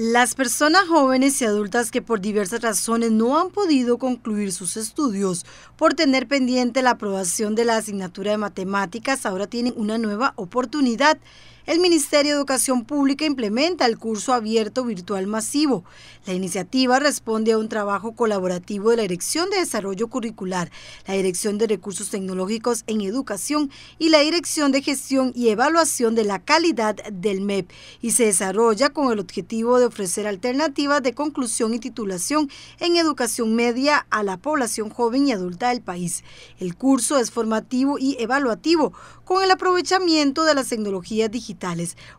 Las personas jóvenes y adultas que por diversas razones no han podido concluir sus estudios por tener pendiente la aprobación de la asignatura de matemáticas ahora tienen una nueva oportunidad el Ministerio de Educación Pública implementa el curso abierto virtual masivo. La iniciativa responde a un trabajo colaborativo de la Dirección de Desarrollo Curricular, la Dirección de Recursos Tecnológicos en Educación y la Dirección de Gestión y Evaluación de la Calidad del MEP y se desarrolla con el objetivo de ofrecer alternativas de conclusión y titulación en educación media a la población joven y adulta del país. El curso es formativo y evaluativo con el aprovechamiento de las tecnologías digitales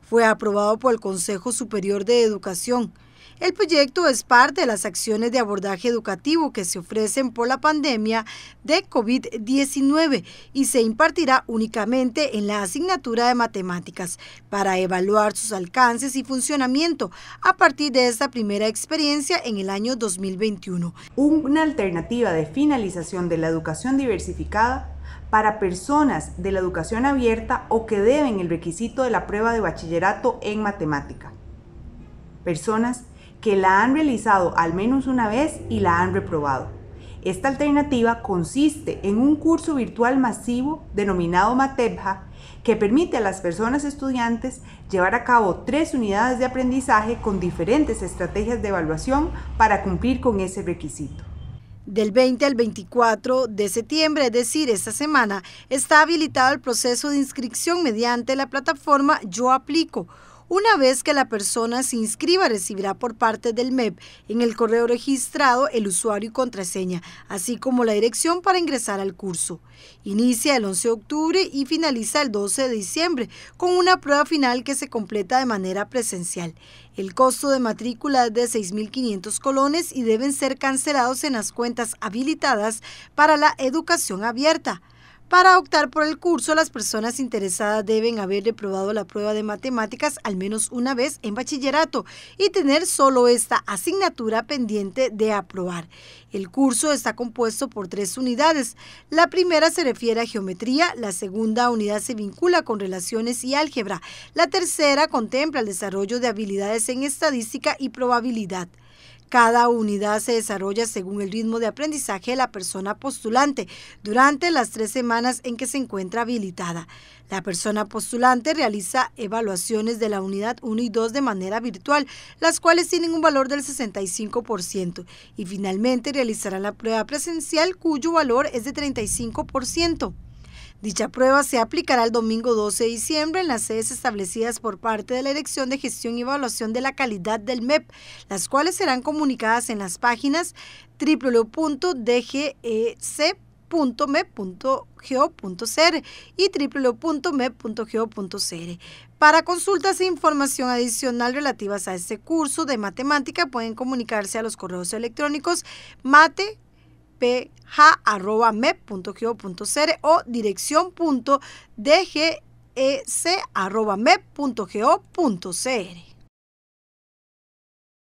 fue aprobado por el Consejo Superior de Educación el proyecto es parte de las acciones de abordaje educativo que se ofrecen por la pandemia de COVID-19 y se impartirá únicamente en la asignatura de matemáticas para evaluar sus alcances y funcionamiento a partir de esta primera experiencia en el año 2021. Una alternativa de finalización de la educación diversificada para personas de la educación abierta o que deben el requisito de la prueba de bachillerato en matemática. Personas que la han realizado al menos una vez y la han reprobado. Esta alternativa consiste en un curso virtual masivo denominado Matebja que permite a las personas estudiantes llevar a cabo tres unidades de aprendizaje con diferentes estrategias de evaluación para cumplir con ese requisito. Del 20 al 24 de septiembre, es decir, esta semana, está habilitado el proceso de inscripción mediante la plataforma Yo Aplico una vez que la persona se inscriba, recibirá por parte del MEP en el correo registrado el usuario y contraseña, así como la dirección para ingresar al curso. Inicia el 11 de octubre y finaliza el 12 de diciembre con una prueba final que se completa de manera presencial. El costo de matrícula es de 6.500 colones y deben ser cancelados en las cuentas habilitadas para la educación abierta. Para optar por el curso, las personas interesadas deben haber reprobado la prueba de matemáticas al menos una vez en bachillerato y tener solo esta asignatura pendiente de aprobar. El curso está compuesto por tres unidades. La primera se refiere a geometría, la segunda unidad se vincula con relaciones y álgebra, la tercera contempla el desarrollo de habilidades en estadística y probabilidad. Cada unidad se desarrolla según el ritmo de aprendizaje de la persona postulante durante las tres semanas en que se encuentra habilitada. La persona postulante realiza evaluaciones de la unidad 1 y 2 de manera virtual, las cuales tienen un valor del 65%, y finalmente realizará la prueba presencial cuyo valor es de 35%. Dicha prueba se aplicará el domingo 12 de diciembre en las sedes establecidas por parte de la Dirección de Gestión y Evaluación de la Calidad del MEP, las cuales serán comunicadas en las páginas www.dgec.mep.go.cr y www.mep.go.cr. Para consultas e información adicional relativas a este curso de matemática pueden comunicarse a los correos electrónicos mate PJ arroba MEP punto GO punto CR o dirección punto DG e arroba MEP punto GO punto CR